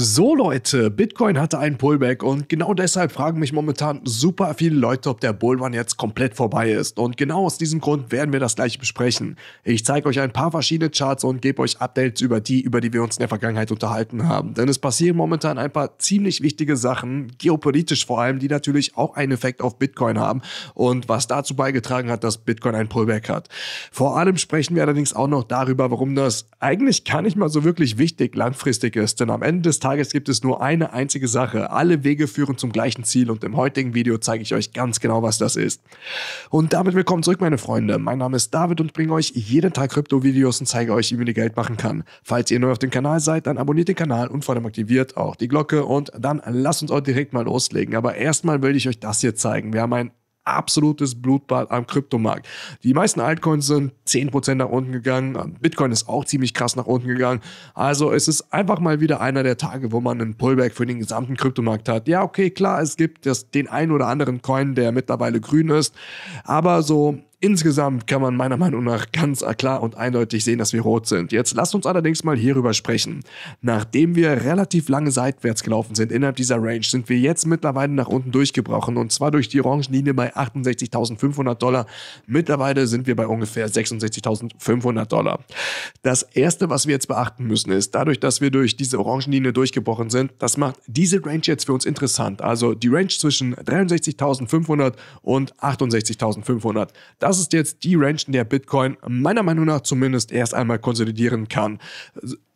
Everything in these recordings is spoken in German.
So Leute, Bitcoin hatte ein Pullback und genau deshalb fragen mich momentan super viele Leute, ob der Bullrun jetzt komplett vorbei ist. Und genau aus diesem Grund werden wir das gleich besprechen. Ich zeige euch ein paar verschiedene Charts und gebe euch Updates über die, über die wir uns in der Vergangenheit unterhalten haben. Denn es passieren momentan ein paar ziemlich wichtige Sachen, geopolitisch vor allem, die natürlich auch einen Effekt auf Bitcoin haben und was dazu beigetragen hat, dass Bitcoin ein Pullback hat. Vor allem sprechen wir allerdings auch noch darüber, warum das eigentlich gar nicht mal so wirklich wichtig langfristig ist. Denn am Ende des Tages Tages gibt es nur eine einzige Sache. Alle Wege führen zum gleichen Ziel und im heutigen Video zeige ich euch ganz genau, was das ist. Und damit willkommen zurück, meine Freunde. Mein Name ist David und bringe euch jeden Tag Krypto-Videos und zeige euch, wie man Geld machen kann. Falls ihr neu auf dem Kanal seid, dann abonniert den Kanal und vor allem aktiviert auch die Glocke und dann lasst uns auch direkt mal loslegen. Aber erstmal will ich euch das hier zeigen. Wir haben ein absolutes Blutbad am Kryptomarkt. Die meisten Altcoins sind 10% nach unten gegangen. Bitcoin ist auch ziemlich krass nach unten gegangen. Also es ist einfach mal wieder einer der Tage, wo man einen Pullback für den gesamten Kryptomarkt hat. Ja, okay, klar, es gibt das, den einen oder anderen Coin, der mittlerweile grün ist. Aber so Insgesamt kann man meiner Meinung nach ganz klar und eindeutig sehen, dass wir rot sind. Jetzt lasst uns allerdings mal hierüber sprechen. Nachdem wir relativ lange seitwärts gelaufen sind innerhalb dieser Range, sind wir jetzt mittlerweile nach unten durchgebrochen und zwar durch die Orangenlinie bei 68.500 Dollar. Mittlerweile sind wir bei ungefähr 66.500 Dollar. Das erste, was wir jetzt beachten müssen, ist dadurch, dass wir durch diese Orangenlinie durchgebrochen sind, das macht diese Range jetzt für uns interessant. Also die Range zwischen 63.500 und 68.500. Das ist jetzt die Range, in der Bitcoin meiner Meinung nach zumindest erst einmal konsolidieren kann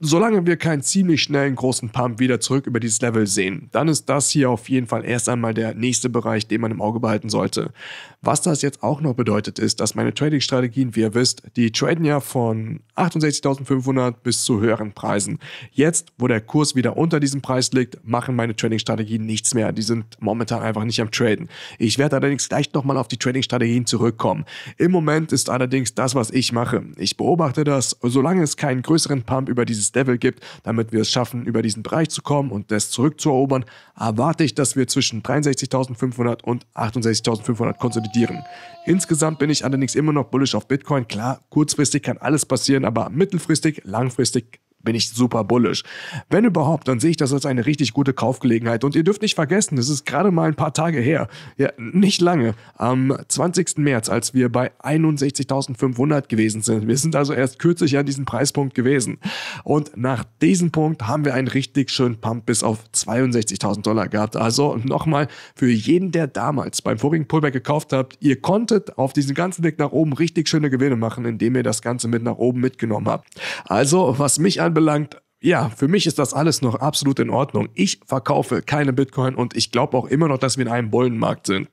solange wir keinen ziemlich schnellen großen Pump wieder zurück über dieses Level sehen, dann ist das hier auf jeden Fall erst einmal der nächste Bereich, den man im Auge behalten sollte. Was das jetzt auch noch bedeutet, ist, dass meine Trading-Strategien, wie ihr wisst, die traden ja von 68.500 bis zu höheren Preisen. Jetzt, wo der Kurs wieder unter diesem Preis liegt, machen meine Trading-Strategien nichts mehr. Die sind momentan einfach nicht am Traden. Ich werde allerdings gleich nochmal auf die Trading-Strategien zurückkommen. Im Moment ist allerdings das, was ich mache. Ich beobachte das, solange es keinen größeren Pump über dieses Devil gibt, damit wir es schaffen, über diesen Bereich zu kommen und das zurückzuerobern, erwarte ich, dass wir zwischen 63.500 und 68.500 konsolidieren. Insgesamt bin ich allerdings immer noch bullish auf Bitcoin. Klar, kurzfristig kann alles passieren, aber mittelfristig, langfristig bin ich super bullisch. Wenn überhaupt, dann sehe ich das als eine richtig gute Kaufgelegenheit. Und ihr dürft nicht vergessen, es ist gerade mal ein paar Tage her, ja, nicht lange, am 20. März, als wir bei 61.500 gewesen sind. Wir sind also erst kürzlich an diesem Preispunkt gewesen. Und nach diesem Punkt haben wir einen richtig schönen Pump bis auf 62.000 Dollar gehabt. Also nochmal, für jeden, der damals beim vorigen Pullback gekauft habt, ihr konntet auf diesem ganzen Weg nach oben richtig schöne Gewinne machen, indem ihr das Ganze mit nach oben mitgenommen habt. Also, was mich an anbelangt, ja, für mich ist das alles noch absolut in Ordnung. Ich verkaufe keine Bitcoin und ich glaube auch immer noch, dass wir in einem Bullenmarkt sind.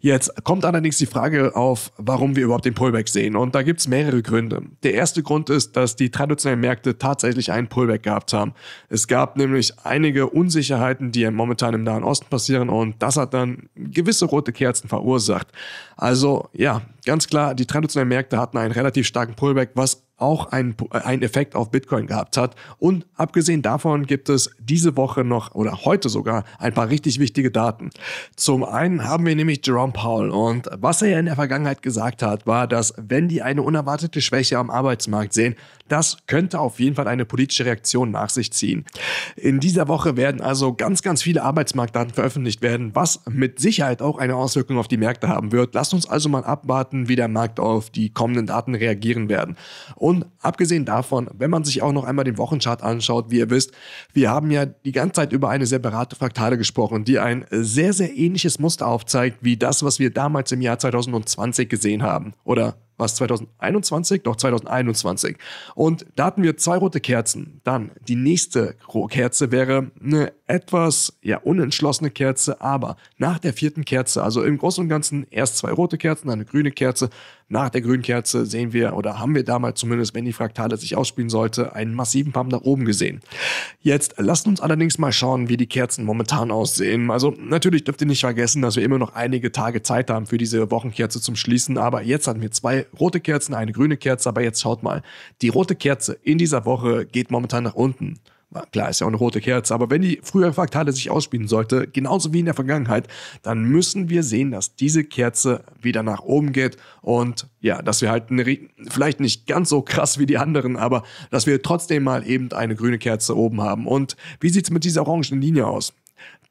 Jetzt kommt allerdings die Frage auf, warum wir überhaupt den Pullback sehen. Und da gibt es mehrere Gründe. Der erste Grund ist, dass die traditionellen Märkte tatsächlich einen Pullback gehabt haben. Es gab nämlich einige Unsicherheiten, die ja momentan im Nahen Osten passieren und das hat dann gewisse rote Kerzen verursacht. Also ja, ganz klar, die traditionellen Märkte hatten einen relativ starken Pullback, was auch einen, äh, Effekt auf Bitcoin gehabt hat. Und abgesehen davon gibt es diese Woche noch oder heute sogar ein paar richtig wichtige Daten. Zum einen haben wir nämlich Jerome Powell und was er ja in der Vergangenheit gesagt hat, war, dass wenn die eine unerwartete Schwäche am Arbeitsmarkt sehen, das könnte auf jeden Fall eine politische Reaktion nach sich ziehen. In dieser Woche werden also ganz, ganz viele Arbeitsmarktdaten veröffentlicht werden, was mit Sicherheit auch eine Auswirkung auf die Märkte haben wird. Lasst uns also mal abwarten, wie der Markt auf die kommenden Daten reagieren werden. Und abgesehen davon, wenn man sich auch noch einmal den Wochenchart anschaut, wie ihr wisst, wir haben ja die ganze Zeit über eine separate Fraktale gesprochen, die ein sehr, sehr ähnliches Muster aufzeigt wie das, was wir damals im Jahr 2020 gesehen haben. Oder was 2021? Doch 2021. Und da hatten wir zwei rote Kerzen. Dann die nächste Kerze wäre eine etwas ja unentschlossene Kerze, aber nach der vierten Kerze, also im Großen und Ganzen erst zwei rote Kerzen, dann eine grüne Kerze. Nach der grünen Kerze sehen wir oder haben wir damals zumindest, wenn die Fraktale sich ausspielen sollte, einen massiven Pump nach oben gesehen. Jetzt lasst uns allerdings mal schauen, wie die Kerzen momentan aussehen. Also natürlich dürft ihr nicht vergessen, dass wir immer noch einige Tage Zeit haben für diese Wochenkerze zum Schließen, aber jetzt hatten wir zwei rote Kerzen, eine grüne Kerze. Aber jetzt schaut mal, die rote Kerze in dieser Woche geht momentan nach unten. Klar, ist ja auch eine rote Kerze, aber wenn die frühere Faktale sich ausspielen sollte, genauso wie in der Vergangenheit, dann müssen wir sehen, dass diese Kerze wieder nach oben geht und ja, dass wir halt eine, vielleicht nicht ganz so krass wie die anderen, aber dass wir trotzdem mal eben eine grüne Kerze oben haben. Und wie sieht es mit dieser orangen Linie aus?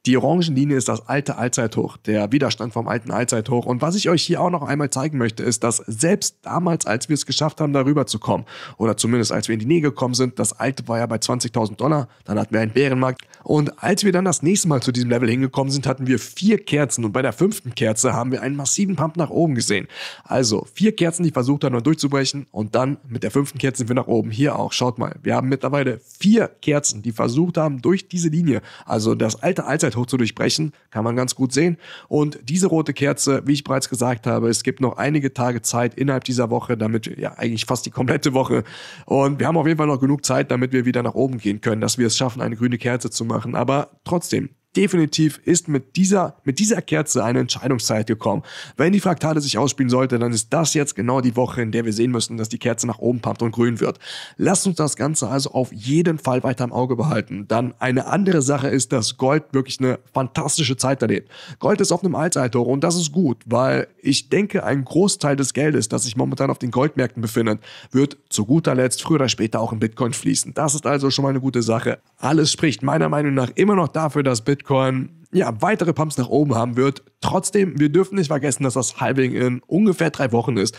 Die Orangenlinie ist das alte Allzeithoch, der Widerstand vom alten Allzeithoch. Und was ich euch hier auch noch einmal zeigen möchte, ist, dass selbst damals, als wir es geschafft haben, darüber zu kommen, oder zumindest als wir in die Nähe gekommen sind, das alte war ja bei 20.000 Dollar, dann hatten wir einen Bärenmarkt. Und als wir dann das nächste Mal zu diesem Level hingekommen sind, hatten wir vier Kerzen und bei der fünften Kerze haben wir einen massiven Pump nach oben gesehen. Also vier Kerzen, die versucht haben, durchzubrechen und dann mit der fünften Kerze sind wir nach oben. Hier auch, schaut mal, wir haben mittlerweile vier Kerzen, die versucht haben, durch diese Linie, also das alte Allzeithoch, hoch zu durchbrechen, kann man ganz gut sehen. Und diese rote Kerze, wie ich bereits gesagt habe, es gibt noch einige Tage Zeit innerhalb dieser Woche, damit ja eigentlich fast die komplette Woche. Und wir haben auf jeden Fall noch genug Zeit, damit wir wieder nach oben gehen können, dass wir es schaffen, eine grüne Kerze zu machen. Aber trotzdem, definitiv ist mit dieser, mit dieser Kerze eine Entscheidungszeit gekommen. Wenn die Fraktale sich ausspielen sollte, dann ist das jetzt genau die Woche, in der wir sehen müssen, dass die Kerze nach oben pumpt und grün wird. Lasst uns das Ganze also auf jeden Fall weiter im Auge behalten. Dann eine andere Sache ist, dass Gold wirklich eine fantastische Zeit erlebt. Gold ist auf einem Allzeithoch und das ist gut, weil ich denke, ein Großteil des Geldes, das sich momentan auf den Goldmärkten befindet, wird zu guter Letzt früher oder später auch in Bitcoin fließen. Das ist also schon mal eine gute Sache. Alles spricht meiner Meinung nach immer noch dafür, dass Bitcoin Bitcoin ja, weitere Pumps nach oben haben wird. Trotzdem, wir dürfen nicht vergessen, dass das Halving in ungefähr drei Wochen ist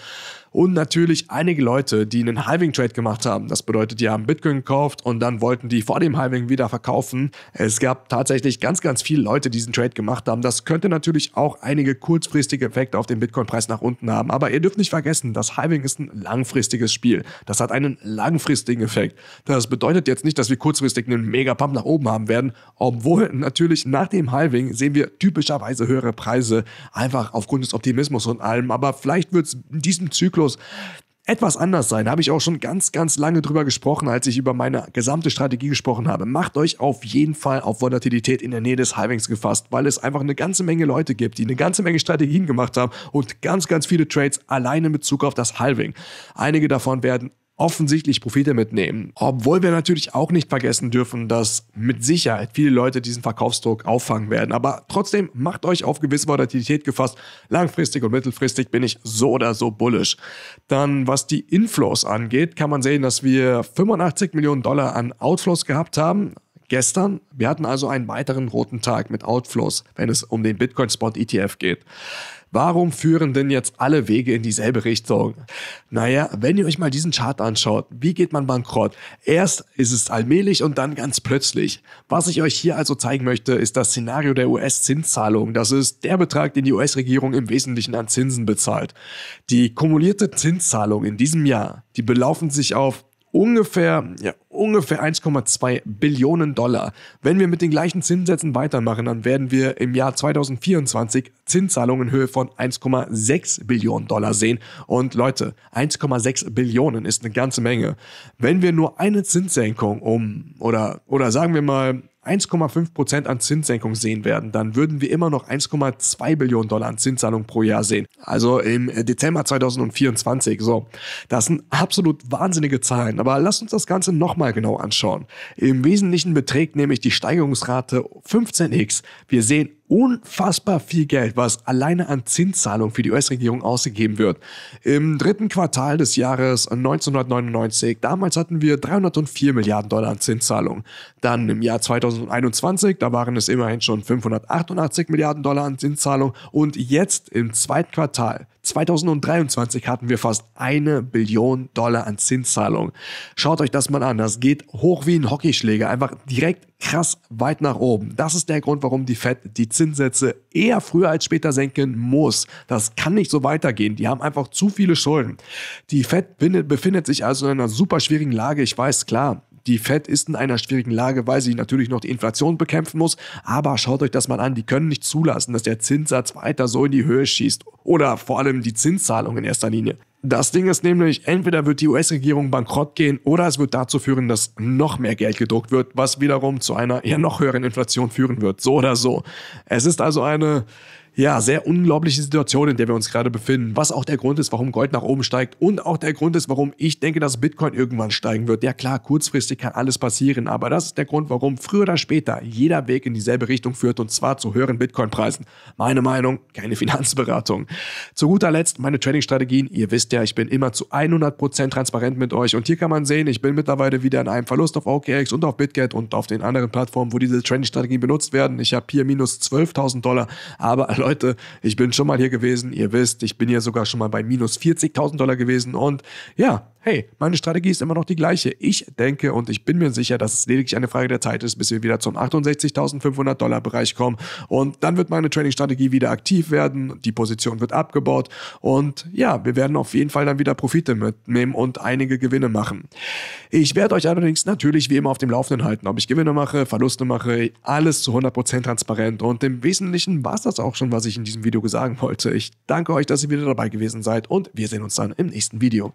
und natürlich einige Leute, die einen Halving-Trade gemacht haben. Das bedeutet, die haben Bitcoin gekauft und dann wollten die vor dem Halving wieder verkaufen. Es gab tatsächlich ganz, ganz viele Leute, die diesen Trade gemacht haben. Das könnte natürlich auch einige kurzfristige Effekte auf den Bitcoin-Preis nach unten haben. Aber ihr dürft nicht vergessen, das Halving ist ein langfristiges Spiel. Das hat einen langfristigen Effekt. Das bedeutet jetzt nicht, dass wir kurzfristig einen Mega-Pump nach oben haben werden, obwohl natürlich nach dem Halving sehen wir typischerweise höhere Preise, einfach aufgrund des Optimismus und allem. Aber vielleicht wird es in diesem Zyklus Zyklus etwas anders sein. Da habe ich auch schon ganz, ganz lange drüber gesprochen, als ich über meine gesamte Strategie gesprochen habe. Macht euch auf jeden Fall auf Volatilität in der Nähe des Halvings gefasst, weil es einfach eine ganze Menge Leute gibt, die eine ganze Menge Strategien gemacht haben und ganz, ganz viele Trades allein in Bezug auf das Halving. Einige davon werden offensichtlich Profite mitnehmen. Obwohl wir natürlich auch nicht vergessen dürfen, dass mit Sicherheit viele Leute diesen Verkaufsdruck auffangen werden. Aber trotzdem macht euch auf gewisse Volatilität gefasst. Langfristig und mittelfristig bin ich so oder so bullish. Dann, was die Inflows angeht, kann man sehen, dass wir 85 Millionen Dollar an Outflows gehabt haben gestern. Wir hatten also einen weiteren roten Tag mit Outflows, wenn es um den Bitcoin Spot ETF geht. Warum führen denn jetzt alle Wege in dieselbe Richtung? Naja, wenn ihr euch mal diesen Chart anschaut, wie geht man bankrott? Erst ist es allmählich und dann ganz plötzlich. Was ich euch hier also zeigen möchte, ist das Szenario der US-Zinszahlung. Das ist der Betrag, den die US-Regierung im Wesentlichen an Zinsen bezahlt. Die kumulierte Zinszahlung in diesem Jahr, die belaufen sich auf ungefähr ja, ungefähr 1,2 Billionen Dollar. Wenn wir mit den gleichen Zinssätzen weitermachen, dann werden wir im Jahr 2024 Zinszahlungen in Höhe von 1,6 Billionen Dollar sehen. Und Leute, 1,6 Billionen ist eine ganze Menge. Wenn wir nur eine Zinssenkung um oder, oder sagen wir mal 1,5% an Zinssenkung sehen werden, dann würden wir immer noch 1,2 Billionen Dollar an Zinszahlung pro Jahr sehen. Also im äh, Dezember 2024. So, das sind absolut wahnsinnige Zahlen. Aber lasst uns das Ganze nochmal genau anschauen. Im Wesentlichen beträgt nämlich die Steigerungsrate 15x. Wir sehen unfassbar viel Geld, was alleine an Zinszahlung für die US-Regierung ausgegeben wird. Im dritten Quartal des Jahres 1999, damals hatten wir 304 Milliarden Dollar an Zinszahlung. Dann im Jahr 2021, da waren es immerhin schon 588 Milliarden Dollar an Zinszahlung. Und jetzt im zweiten Quartal 2023 hatten wir fast eine Billion Dollar an Zinszahlungen. Schaut euch das mal an. Das geht hoch wie ein Hockeyschläger. Einfach direkt krass weit nach oben. Das ist der Grund, warum die Fed die Zinssätze eher früher als später senken muss. Das kann nicht so weitergehen. Die haben einfach zu viele Schulden. Die Fed befindet sich also in einer super schwierigen Lage. Ich weiß, klar, die Fed ist in einer schwierigen Lage, weil sie natürlich noch die Inflation bekämpfen muss. Aber schaut euch das mal an, die können nicht zulassen, dass der Zinssatz weiter so in die Höhe schießt. Oder vor allem die Zinszahlung in erster Linie. Das Ding ist nämlich, entweder wird die US-Regierung bankrott gehen oder es wird dazu führen, dass noch mehr Geld gedruckt wird, was wiederum zu einer eher noch höheren Inflation führen wird. So oder so. Es ist also eine ja, sehr unglaubliche Situation, in der wir uns gerade befinden. Was auch der Grund ist, warum Gold nach oben steigt und auch der Grund ist, warum ich denke, dass Bitcoin irgendwann steigen wird. Ja klar, kurzfristig kann alles passieren, aber das ist der Grund, warum früher oder später jeder Weg in dieselbe Richtung führt und zwar zu höheren Bitcoin-Preisen. Meine Meinung, keine Finanzberatung. Zu guter Letzt meine Trading-Strategien. Ihr wisst ja, ich bin immer zu 100% transparent mit euch und hier kann man sehen, ich bin mittlerweile wieder in einem Verlust auf OKX und auf BitGet und auf den anderen Plattformen, wo diese Trading-Strategien benutzt werden. Ich habe hier minus 12.000 Dollar, aber Leute, ich bin schon mal hier gewesen, ihr wisst, ich bin hier sogar schon mal bei minus 40.000 Dollar gewesen und ja, hey, meine Strategie ist immer noch die gleiche. Ich denke und ich bin mir sicher, dass es lediglich eine Frage der Zeit ist, bis wir wieder zum 68.500 Dollar Bereich kommen. Und dann wird meine Trading-Strategie wieder aktiv werden, die Position wird abgebaut und ja, wir werden auf jeden Fall dann wieder Profite mitnehmen und einige Gewinne machen. Ich werde euch allerdings natürlich wie immer auf dem Laufenden halten, ob ich Gewinne mache, Verluste mache, alles zu 100% transparent und im Wesentlichen war es das auch schon, was ich in diesem Video sagen wollte. Ich danke euch, dass ihr wieder dabei gewesen seid und wir sehen uns dann im nächsten Video.